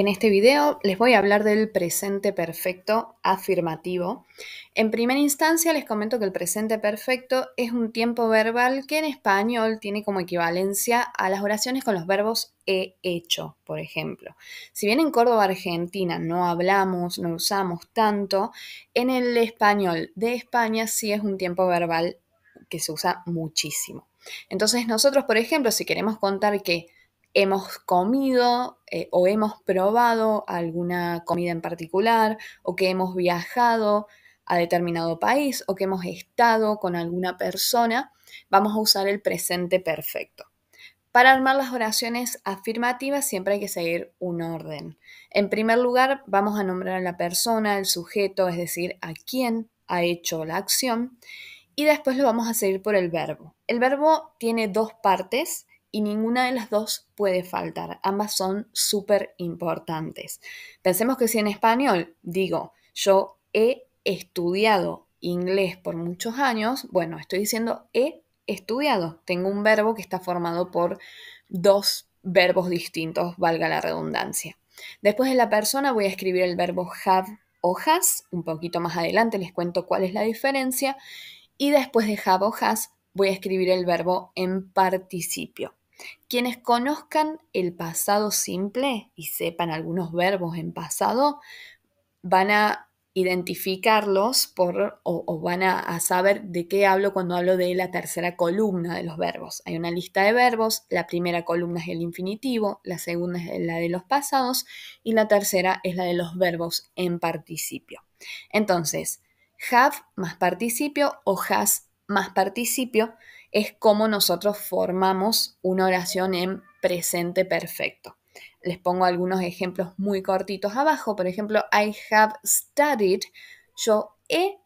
En este video les voy a hablar del presente perfecto afirmativo. En primera instancia les comento que el presente perfecto es un tiempo verbal que en español tiene como equivalencia a las oraciones con los verbos he hecho, por ejemplo. Si bien en Córdoba, Argentina, no hablamos, no usamos tanto, en el español de España sí es un tiempo verbal que se usa muchísimo. Entonces nosotros, por ejemplo, si queremos contar que hemos comido eh, o hemos probado alguna comida en particular o que hemos viajado a determinado país o que hemos estado con alguna persona, vamos a usar el presente perfecto. Para armar las oraciones afirmativas siempre hay que seguir un orden. En primer lugar, vamos a nombrar a la persona, el sujeto, es decir, a quién ha hecho la acción, y después lo vamos a seguir por el verbo. El verbo tiene dos partes y ninguna de las dos puede faltar. Ambas son súper importantes. Pensemos que si en español digo yo he estudiado inglés por muchos años, bueno, estoy diciendo he estudiado. Tengo un verbo que está formado por dos verbos distintos, valga la redundancia. Después de la persona voy a escribir el verbo have o has. Un poquito más adelante les cuento cuál es la diferencia. Y después de have o has voy a escribir el verbo en participio. Quienes conozcan el pasado simple y sepan algunos verbos en pasado, van a identificarlos por, o, van a, saber de qué hablo cuando hablo de la tercera columna de los verbos. Hay una lista de verbos, la primera columna es el infinitivo, la segunda es la de los pasados y la tercera es la de los verbos en participio. Entonces, have más participio o has más participio es como nosotros formamos una oración en presente perfecto. Les pongo algunos ejemplos muy cortitos abajo. Por ejemplo, I have studied. Yo he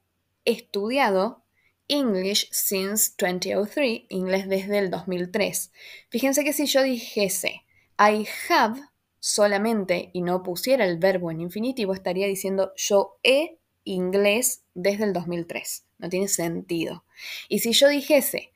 estudiado English since 2003, inglés desde el 2003. Fíjense que si yo dijese I have solamente y no pusiera el verbo en infinitivo, estaría diciendo yo he inglés desde el 2003. No tiene sentido. Y si yo dijese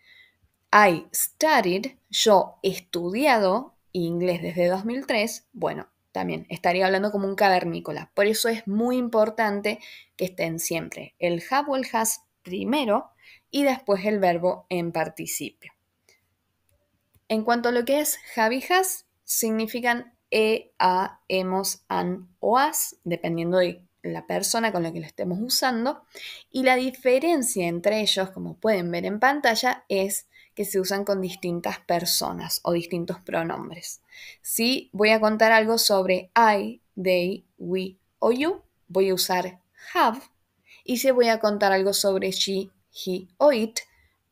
I studied, yo estudiado inglés desde 2003, bueno, también estaría hablando como un cavernícola. Por eso es muy importante que estén siempre el have o el has primero y después el verbo en participio. En cuanto a lo que es have y has, significan e, a, hemos, an o has, dependiendo de la persona con la que lo estemos usando. Y la diferencia entre ellos, como pueden ver en pantalla, es que se usan con distintas personas o distintos pronombres. Si voy a contar algo sobre I, they, we o you, voy a usar have. Y si voy a contar algo sobre she, he o it,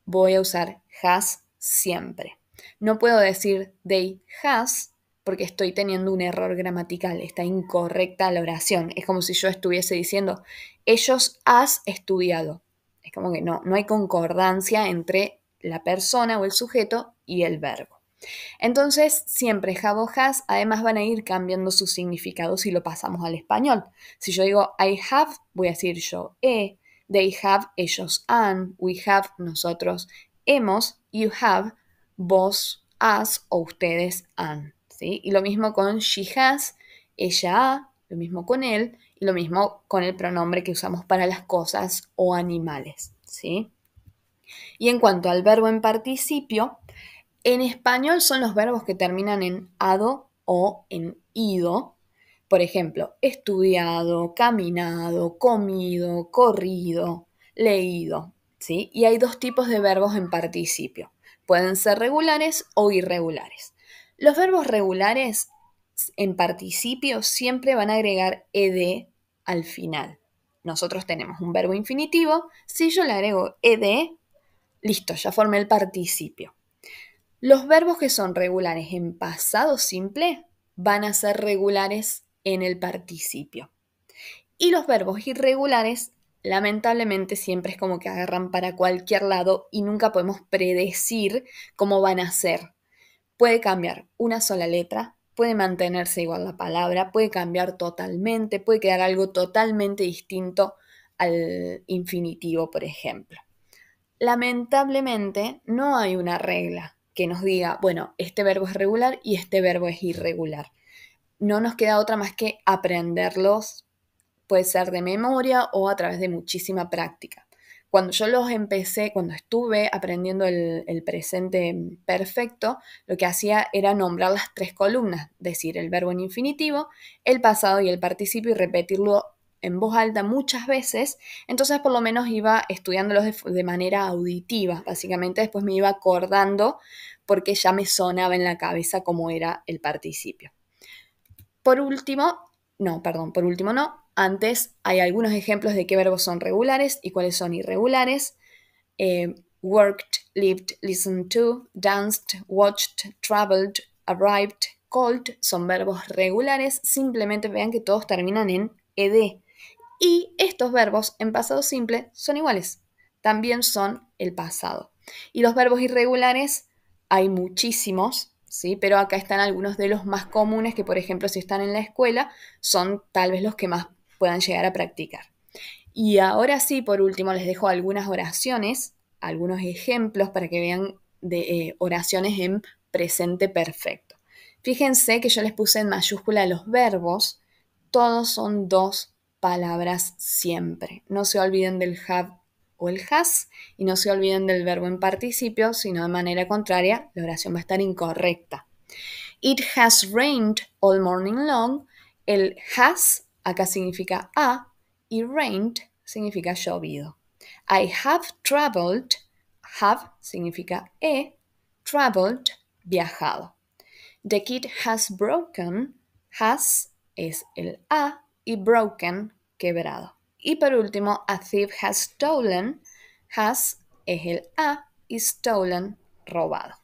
voy a usar has siempre. No puedo decir they has porque estoy teniendo un error gramatical, está incorrecta la oración. Es como si yo estuviese diciendo, ellos has estudiado. Es como que no, no hay concordancia entre la persona o el sujeto y el verbo. Entonces, siempre have o has además van a ir cambiando su significado si lo pasamos al español. Si yo digo I have, voy a decir yo he, they have, ellos han, we have, nosotros hemos, you have, vos, has o ustedes han. ¿sí? Y lo mismo con she has, ella ha, lo mismo con él y lo mismo con el pronombre que usamos para las cosas o animales. ¿sí? Y en cuanto al verbo en participio, en español son los verbos que terminan en ado o en ido. Por ejemplo, estudiado, caminado, comido, corrido, leído. ¿sí? Y hay dos tipos de verbos en participio. Pueden ser regulares o irregulares. Los verbos regulares en participio siempre van a agregar ed al final. Nosotros tenemos un verbo infinitivo. Si yo le agrego ed, Listo, ya formé el participio. Los verbos que son regulares en pasado simple van a ser regulares en el participio. Y los verbos irregulares, lamentablemente, siempre es como que agarran para cualquier lado y nunca podemos predecir cómo van a ser. Puede cambiar una sola letra, puede mantenerse igual la palabra, puede cambiar totalmente, puede quedar algo totalmente distinto al infinitivo, por ejemplo lamentablemente no hay una regla que nos diga, bueno, este verbo es regular y este verbo es irregular. No nos queda otra más que aprenderlos, puede ser de memoria o a través de muchísima práctica. Cuando yo los empecé, cuando estuve aprendiendo el, presente perfecto, lo que hacía era nombrar las tres columnas, decir el verbo en infinitivo, el pasado y el participio y repetirlo en voz alta muchas veces, entonces por lo menos iba estudiándolos de, manera auditiva, básicamente después me iba acordando porque ya me sonaba en la cabeza cómo era el participio. Por último, no, perdón, por último no, antes hay algunos ejemplos de qué verbos son regulares y cuáles son irregulares. Eh, worked, lived, listened to, danced, watched, traveled, arrived, called son verbos regulares. Simplemente vean que todos terminan en ed. Y estos verbos en pasado simple son iguales. También son el pasado. Y los verbos irregulares hay muchísimos, ¿sí? Pero acá están algunos de los más comunes que, por ejemplo, si están en la escuela, son tal vez los que más puedan llegar a practicar. Y ahora sí, por último, les dejo algunas oraciones, algunos ejemplos para que vean de eh, oraciones en presente perfecto. Fíjense que yo les puse en mayúscula los verbos, todos son dos palabras siempre. No se olviden del have o el has y no se olviden del verbo en participio, sino de manera contraria, la oración va a estar incorrecta. It has rained all morning long. El has acá significa a y rained significa llovido. I have traveled, have significa e. traveled, viajado. The kid has broken, has es el a y broken, quebrado. Y por último, a thief has stolen, has es el a y stolen, robado.